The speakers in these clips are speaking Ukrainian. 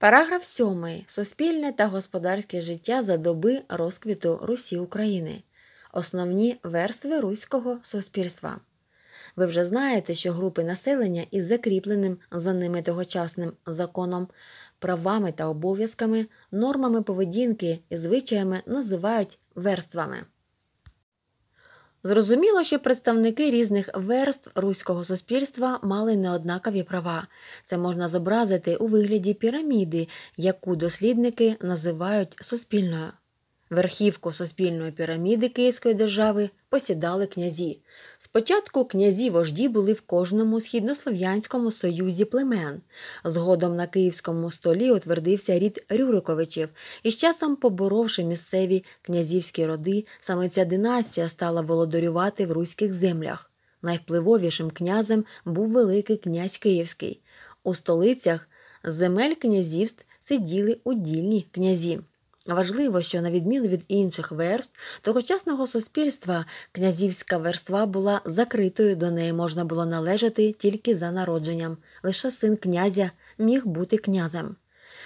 Параграф 7. Суспільне та господарське життя за доби розквіту Русі України. Основні верстви руського суспільства. Ви вже знаєте, що групи населення із закріпленим за ними тогочасним законом, правами та обов'язками, нормами поведінки і звичаями називають верствами. Зрозуміло, що представники різних верств руського суспільства мали неоднакові права. Це можна зобразити у вигляді піраміди, яку дослідники називають суспільною. Верхівку суспільної піраміди Київської держави посідали князі. Спочатку князі вожді були в кожному східнослов'янському союзі племен. Згодом на київському столі утвердився рід Рюриковичів, і з часом, поборовши місцеві князівські роди, саме ця династія стала володарювати в руських землях. Найвпливовішим князем був Великий князь Київський. У столицях земель князівств сиділи удільні князі. Важливо, що, на відміну від інших верст тогочасного суспільства, князівська верства була закритою, до неї можна було належати тільки за народженням. Лише син князя міг бути князем.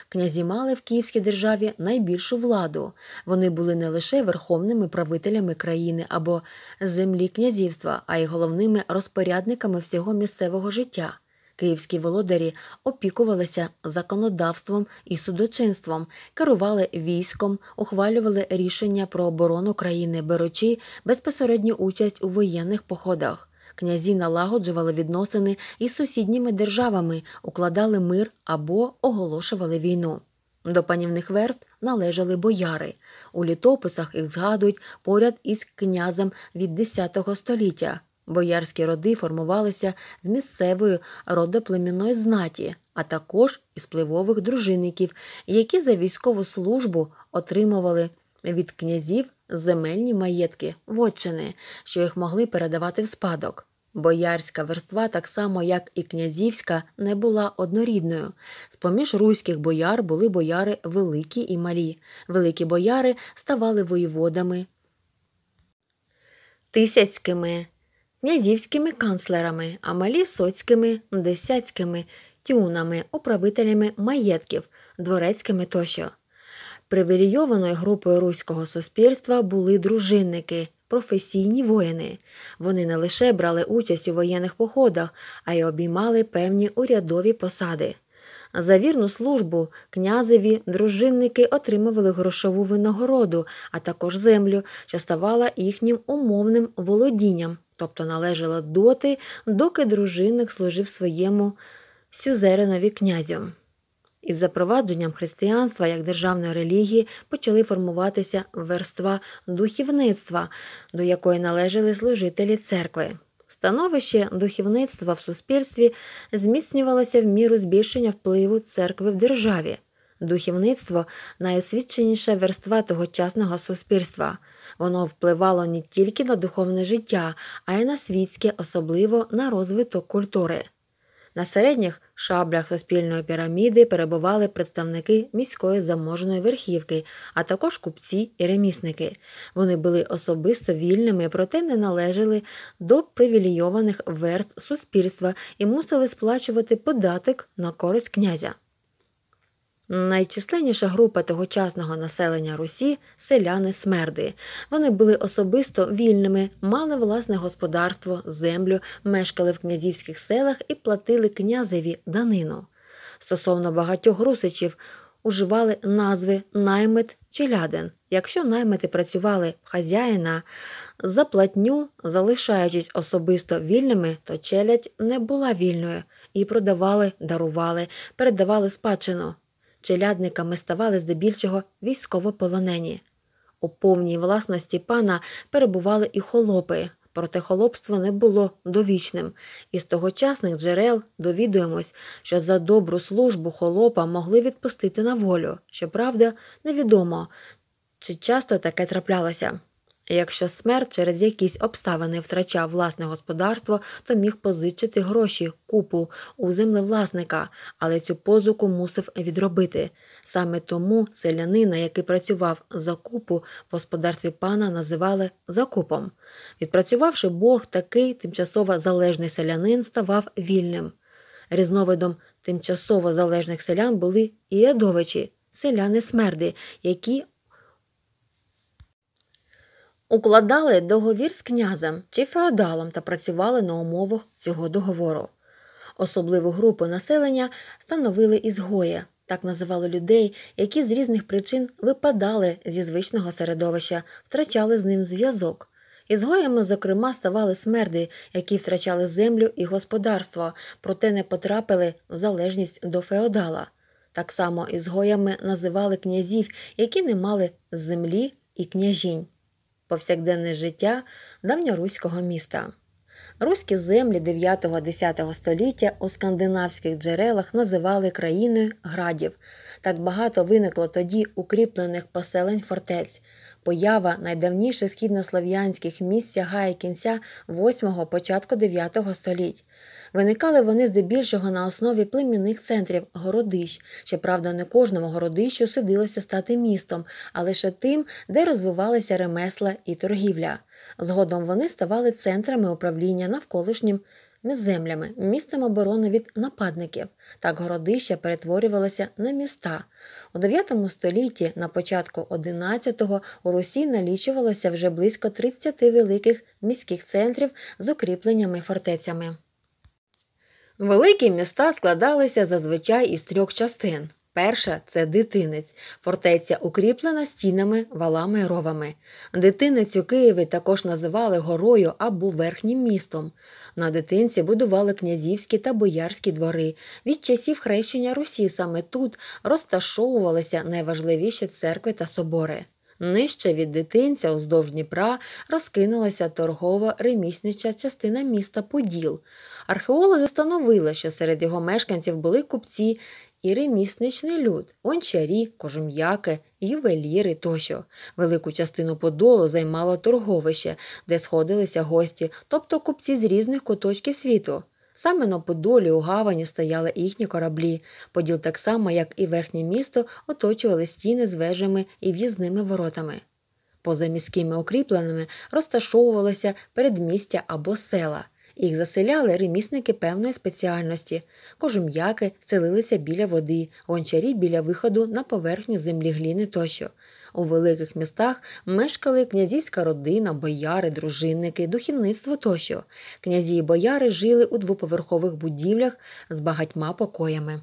Князі мали в Київській державі найбільшу владу. Вони були не лише верховними правителями країни або землі князівства, а й головними розпорядниками всього місцевого життя. Київські володарі опікувалися законодавством і судочинством, керували військом, ухвалювали рішення про оборону країни, беручи безпосередню участь у воєнних походах. Князі налагоджували відносини із сусідніми державами, укладали мир або оголошували війну. До панівних верст належали бояри. У літописах їх згадують поряд із князем від X століття. Боярські роди формувалися з місцевої родоплемінної знаті, а також із пливових дружинників, які за військову службу отримували від князів земельні маєтки, вотчини, що їх могли передавати в спадок. Боярська верства, так само як і князівська, не була однорідною. З-поміж руських бояр були бояри великі і малі. Великі бояри ставали воєводами, тисяцькими князівськими канцлерами, а малі соцькими, десяцькими, тюнами, управителями маєтків, дворецькими тощо. Привілейованою групою руського суспільства були дружинники, професійні воїни. Вони не лише брали участь у воєнних походах, а й обіймали певні урядові посади. За вірну службу князеві дружинники отримували грошову винагороду, а також землю, що ставала їхнім умовним володінням, тобто належала доти, доки дружинник служив своєму сюзеринові князю. Із запровадженням християнства як державної релігії почали формуватися верства духівництва, до якої належали служителі церкви. Становище духівництва в суспільстві зміцнювалося в міру збільшення впливу церкви в державі. Духівництво найосвідченіша верства тогочасного суспільства. Воно впливало не тільки на духовне життя, а й на світське, особливо на розвиток культури. На середніх шаблях суспільної піраміди перебували представники міської заможної верхівки, а також купці і ремісники. Вони були особисто вільними, проте не належали до привілейованих верст суспільства і мусили сплачувати податок на користь князя. Найчисленніша група тогочасного населення Русі селяни смерди. Вони були особисто вільними, мали власне господарство, землю, мешкали в князівських селах і платили князеві данину. Стосовно багатьох русичів уживали назви наймит чи ляден. Якщо наймити працювали хазяїна за платню, залишаючись особисто вільними, то челядь не була вільною і продавали, дарували, передавали спадщину челядниками ставали здебільшого військовополонені. У повній власності пана перебували і холопи, проте холопство не було довічним, із тогочасних джерел довідуємось, що за добру службу холопа могли відпустити на волю. Щоправда, невідомо, чи часто таке траплялося. Якщо смерть через якісь обставини втрачав власне господарство, то міг позичити гроші, купу у землевласника, але цю позуку мусив відробити. Саме тому селянина, який працював за купу, в господарстві пана називали закупом. Відпрацювавши борг, такий тимчасово залежний селянин ставав вільним. Різновидом тимчасово залежних селян були і ядовичі. Селяни смерди, які укладали договір з князем чи феодалом та працювали на умовах цього договору. Особливу групу населення становили ізгої, так називали людей, які з різних причин випадали зі звичного середовища, втрачали з ним зв'язок. Ізгоями, зокрема, ставали смерди, які втрачали землю і господарство, проте не потрапили в залежність до феодала. Так само ізгоями називали князів, які не мали землі і княжінь повсякденне життя давньоруського міста. Руські землі 9-10 століття у скандинавських джерелах називали країною градів. Так багато виникло тоді укріплених поселень фортець, Поява найдавніших східнослов'янських міст сягає кінця 8-го, початку 9-го століть. Виникали вони здебільшого на основі племінних центрів городищ. Щоправда, не кожному городищу судилося стати містом, а лише тим, де розвивалися ремесла і торгівля. Згодом вони ставали центрами управління навколишнім між землями, місцем оборони від нападників. Так городища перетворювалося на міста. У 9 столітті, на початку 11-го, у Русі налічувалося вже близько 30 великих міських центрів з укріпленнями фортецями. Великі міста складалися зазвичай із трьох частин. Перша це дитинець, фортеця укріплена стінами, валами і ровами. Дитинець у Києві також називали горою або верхнім містом. На дитинці будували князівські та боярські двори. Від часів хрещення Русі саме тут розташовувалися найважливіші церкви та собори. Нижче від дитинця уздовж Дніпра розкинулася торгово реміснича частина міста Поділ. Археологи встановили, що серед його мешканців були купці і ремісничний люд, ончарі, кожум'яки, ювеліри тощо. Велику частину подолу займало торговище, де сходилися гості, тобто купці з різних куточків світу. Саме на Подолі у гавані стояли їхні кораблі. Поділ так само, як і верхнє місто, оточували стіни з вежами і в'їзними воротами. Поза міськими укріпленими розташовувалися передмістя або села, їх заселяли ремісники певної спеціальності. Кожум'яки селилися біля води, гончарі біля виходу на поверхню землі гліни тощо. У великих містах мешкали князівська родина, бояри, дружинники, духівництво тощо. Князі і бояри жили у двоповерхових будівлях з багатьма покоями.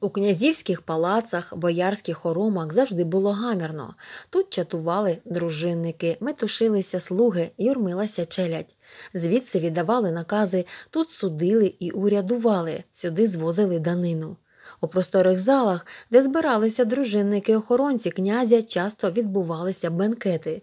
У князівських палацах, боярських хоромах завжди було гамірно. Тут чатували дружинники, метушилися слуги, юрмилася челядь. Звідси віддавали накази, тут судили і урядували, сюди звозили данину. У просторих залах, де збиралися дружинники охоронці князя, часто відбувалися бенкети.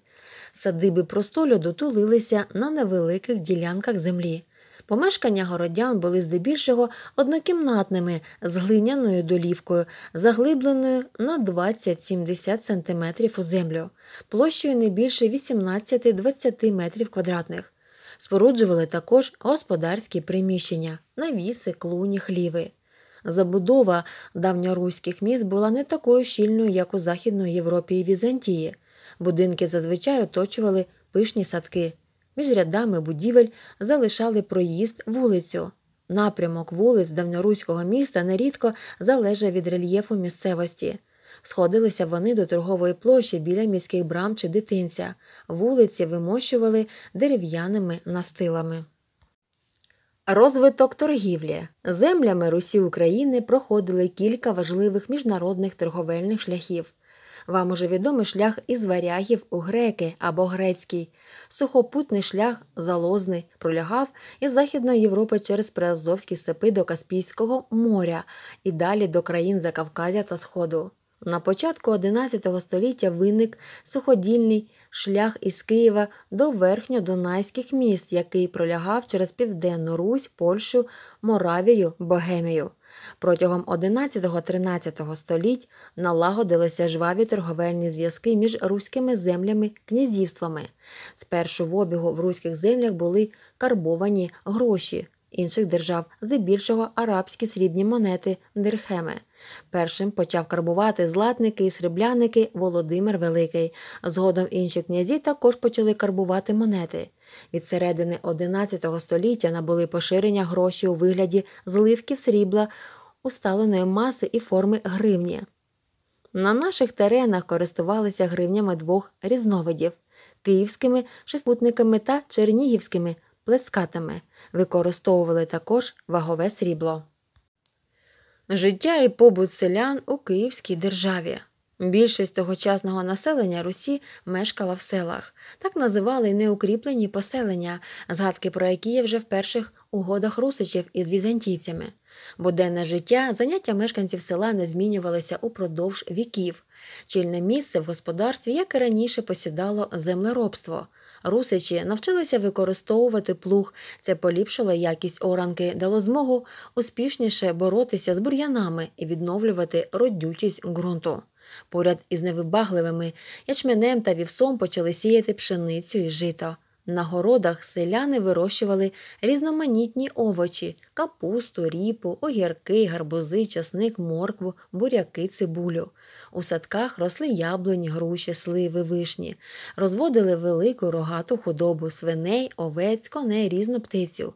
Садиби простолюду тулилися на невеликих ділянках землі. Помешкання городян були здебільшого однокімнатними з глиняною долівкою, заглибленою на 20-70 см у землю, площею не більше 18-20 метрів квадратних. Споруджували також господарські приміщення, навіси, клуні, хліви. Забудова давньоруських міст була не такою щільною, як у Західної Європі і Візантії. Будинки зазвичай оточували пишні садки. Між рядами будівель залишали проїзд вулицю. Напрямок вулиць давньоруського міста нерідко залежав від рельєфу місцевості. Сходилися вони до торгової площі біля міських брам чи дитинця, вулиці вимощували дерев'яними настилами. Розвиток торгівлі землями Русі України проходили кілька важливих міжнародних торговельних шляхів. Вам уже відомий шлях із варягів у греки або грецький. Сухопутний шлях залозний пролягав із Західної Європи через Приазовські степи до Каспійського моря і далі до країн Закавказя та Сходу. На початку XI століття виник суходільний шлях із Києва до верхньодунайських міст, який пролягав через Південну Русь, Польщу, Моравію, Богемію. Протягом 11-13 століть налагодилися жваві торговельні зв'язки між руськими землями князівствами. Спершу в обігу в руських землях були карбовані гроші, інших держав, здебільшого арабські срібні монети дирхеми. Першим почав карбувати златники і срібляники Володимир Великий. Згодом інші князі також почали карбувати монети. Від середини XI століття набули поширення гроші у вигляді зливків срібла, усталеної маси і форми гривні. На наших теренах користувалися гривнями двох різновидів київськими шестипутниками та чернігівськими Плескатами використовували також вагове срібло. Життя і побут селян у Київській державі. Більшість тогочасного населення Русі мешкала в селах, так називали неукріплені поселення, згадки про які є вже в перших угодах русичів із візантійцями. Бо денне життя заняття мешканців села не змінювалися упродовж віків. Чільне місце в господарстві, як і раніше, посідало землеробство. Русичі навчилися використовувати плуг, це поліпшило якість оранки, дало змогу успішніше боротися з бур'янами і відновлювати родючість ґрунту. Поряд із невибагливими ячменем та вівсом почали сіяти пшеницю і жито. На городах селяни вирощували різноманітні овочі капусту, ріпу, огірки, гарбузи, часник, моркву, буряки, цибулю. У садках росли яблуні, груші, сливи, вишні, розводили велику рогату худобу свиней, овець, коней, різну птицю.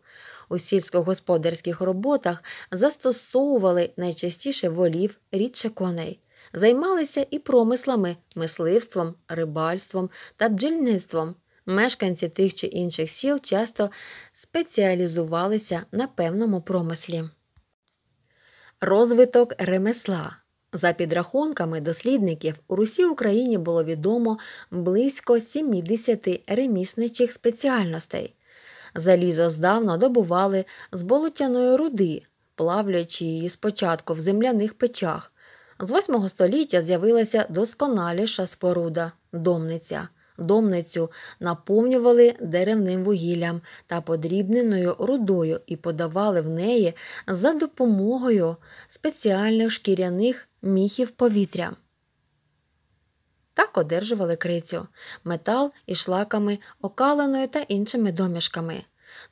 У сільськогосподарських роботах застосовували найчастіше волів, рідше коней. Займалися і промислами, мисливством, рибальством та бджільництвом мешканці тих чи інших сіл часто спеціалізувалися на певному промислі. Розвиток ремесла. За підрахунками дослідників, у Русі Україні було відомо близько 70 ремісничих спеціальностей. Залізо здавна добували з болотяної руди, плавлячи її спочатку в земляних печах. З 8 століття з'явилася досконаліша споруда домниця домницю, наповнювали деревним вугіллям та подрібненою рудою і подавали в неї за допомогою спеціальних шкіряних міхів повітря. Так одержували крицю, метал і шлаками, окаленою та іншими домішками.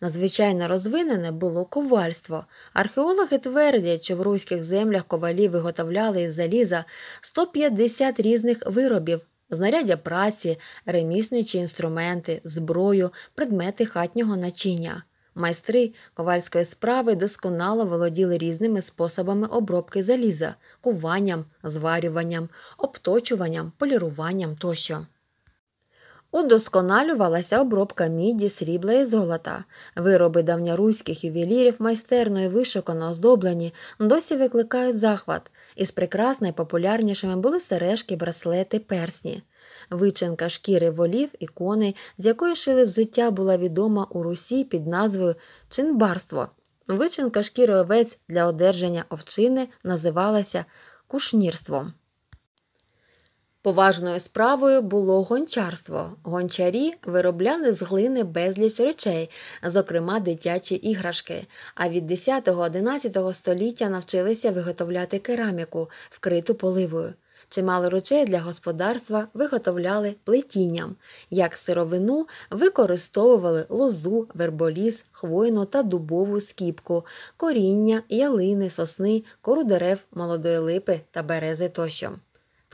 Надзвичайно розвинене було ковальство. Археологи твердять, що в руських землях ковалі виготовляли із заліза 150 різних виробів знаряддя праці, ремісничі інструменти, зброю, предмети хатнього начиння. Майстри ковальської справи досконало володіли різними способами обробки заліза, куванням, зварюванням, обточуванням, поліруванням тощо. Удосконалювалася обробка міді, срібла і золота. Вироби давньоруських ювелірів майстерно і вишукано оздоблені, досі викликають захват. Із прекрас найпопулярнішими були сережки, браслети, персні. Вичинка шкіри волів і коней, з якої шили взуття, була відома у Русі під назвою чинбарство. Вичинка шкіри овець для одержання овчини називалася кушнірством. Поважною справою було гончарство. Гончарі виробляли з глини безліч речей, зокрема дитячі іграшки, а від 10-11 століття навчилися виготовляти кераміку, вкриту поливою. Чимало речей для господарства виготовляли плетінням, як сировину використовували лозу, верболіс, хвойну та дубову скіпку, коріння, ялини, сосни, кору дерев, молодої липи та берези тощо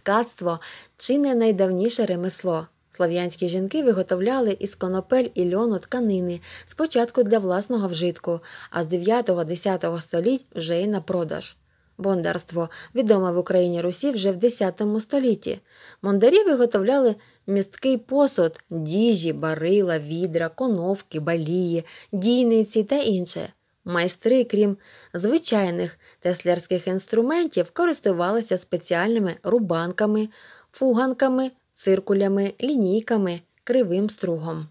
ткацтво чи не найдавніше ремесло. Слов'янські жінки виготовляли із конопель і льону тканини спочатку для власного вжитку, а з 9-10 століть вже й на продаж. Бондарство відоме в Україні Русі вже в X столітті. Мондарі виготовляли місткий посуд, діжі, барила, відра, коновки, балії, дійниці та інше. Майстри, крім звичайних теслярських інструментів, користувалися спеціальними рубанками, фуганками, циркулями, лінійками, кривим стругом.